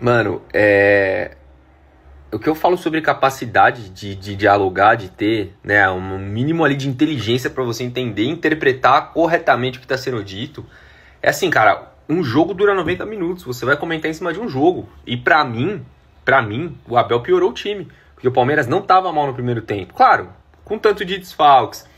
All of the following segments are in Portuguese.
Mano, é. O que eu falo sobre capacidade de, de dialogar, de ter né, um mínimo ali de inteligência para você entender e interpretar corretamente o que está sendo dito, é assim, cara, um jogo dura 90 minutos, você vai comentar em cima de um jogo. E para mim, para mim, o Abel piorou o time, porque o Palmeiras não estava mal no primeiro tempo. Claro, com tanto de desfalques,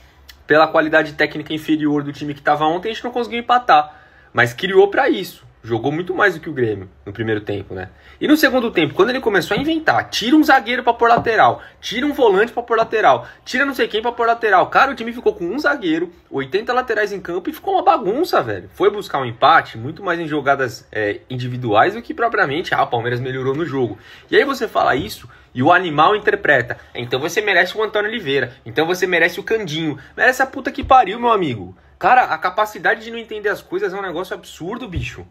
pela qualidade técnica inferior do time que estava ontem, a gente não conseguiu empatar, mas criou para isso jogou muito mais do que o Grêmio no primeiro tempo, né? E no segundo tempo, quando ele começou a inventar, tira um zagueiro para pôr lateral, tira um volante para pôr lateral, tira não sei quem para pôr lateral. Cara, o time ficou com um zagueiro, 80 laterais em campo e ficou uma bagunça, velho. Foi buscar um empate muito mais em jogadas é, individuais do que propriamente, ah, o Palmeiras melhorou no jogo. E aí você fala isso e o animal interpreta. Então você merece o Antônio Oliveira, então você merece o Candinho, merece a puta que pariu, meu amigo. Cara, a capacidade de não entender as coisas é um negócio absurdo, bicho.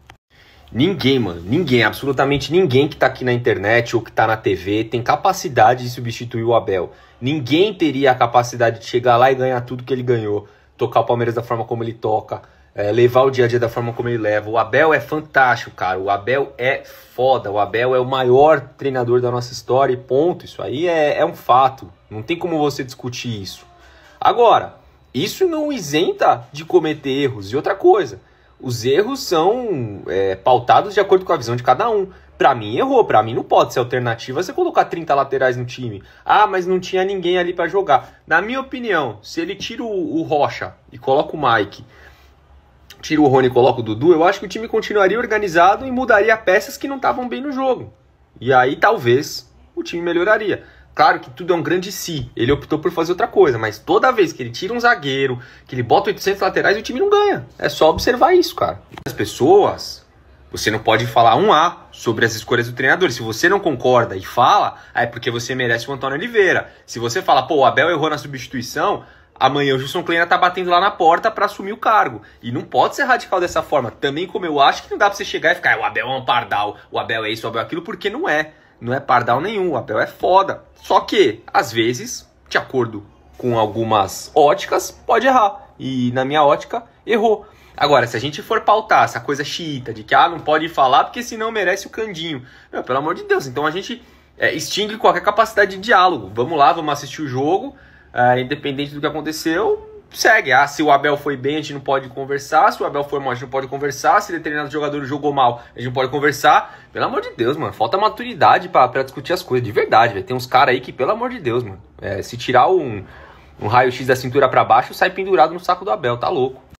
Ninguém, mano, ninguém, absolutamente ninguém que tá aqui na internet ou que tá na TV tem capacidade de substituir o Abel. Ninguém teria a capacidade de chegar lá e ganhar tudo que ele ganhou, tocar o Palmeiras da forma como ele toca, é, levar o dia a dia da forma como ele leva. O Abel é fantástico, cara. O Abel é foda. O Abel é o maior treinador da nossa história e ponto. Isso aí é, é um fato. Não tem como você discutir isso. Agora, isso não isenta de cometer erros. E outra coisa, os erros são é, pautados de acordo com a visão de cada um. Para mim, errou. Para mim, não pode ser alternativa você colocar 30 laterais no time. Ah, mas não tinha ninguém ali para jogar. Na minha opinião, se ele tira o, o Rocha e coloca o Mike, tira o Rony e coloca o Dudu, eu acho que o time continuaria organizado e mudaria peças que não estavam bem no jogo. E aí, talvez, o time melhoraria. Claro que tudo é um grande si. Ele optou por fazer outra coisa, mas toda vez que ele tira um zagueiro, que ele bota 800 laterais, o time não ganha. É só observar isso, cara. As pessoas, você não pode falar um A sobre as escolhas do treinador. Se você não concorda e fala, é porque você merece o Antônio Oliveira. Se você fala, pô, o Abel errou na substituição, amanhã o Gilson Kleina tá batendo lá na porta para assumir o cargo. E não pode ser radical dessa forma. Também como eu acho que não dá pra você chegar e ficar, é, o Abel é um pardal, o Abel é isso, o Abel é aquilo, porque não é. Não é pardal nenhum, o Abel é foda. Só que, às vezes, de acordo com algumas óticas, pode errar. E na minha ótica, errou. Agora, se a gente for pautar essa coisa chiita de que ah, não pode falar porque senão merece o candinho. Meu, pelo amor de Deus, então a gente é, extingue qualquer capacidade de diálogo. Vamos lá, vamos assistir o jogo, é, independente do que aconteceu, segue. Ah, se o Abel foi bem, a gente não pode conversar. Se o Abel foi mal, a gente não pode conversar. Se determinado jogador jogou mal, a gente não pode conversar. Pelo amor de Deus, mano. Falta maturidade para discutir as coisas, de verdade, velho. Tem uns caras aí que, pelo amor de Deus, mano. É, se tirar um, um raio-x da cintura para baixo, sai pendurado no saco do Abel, tá louco.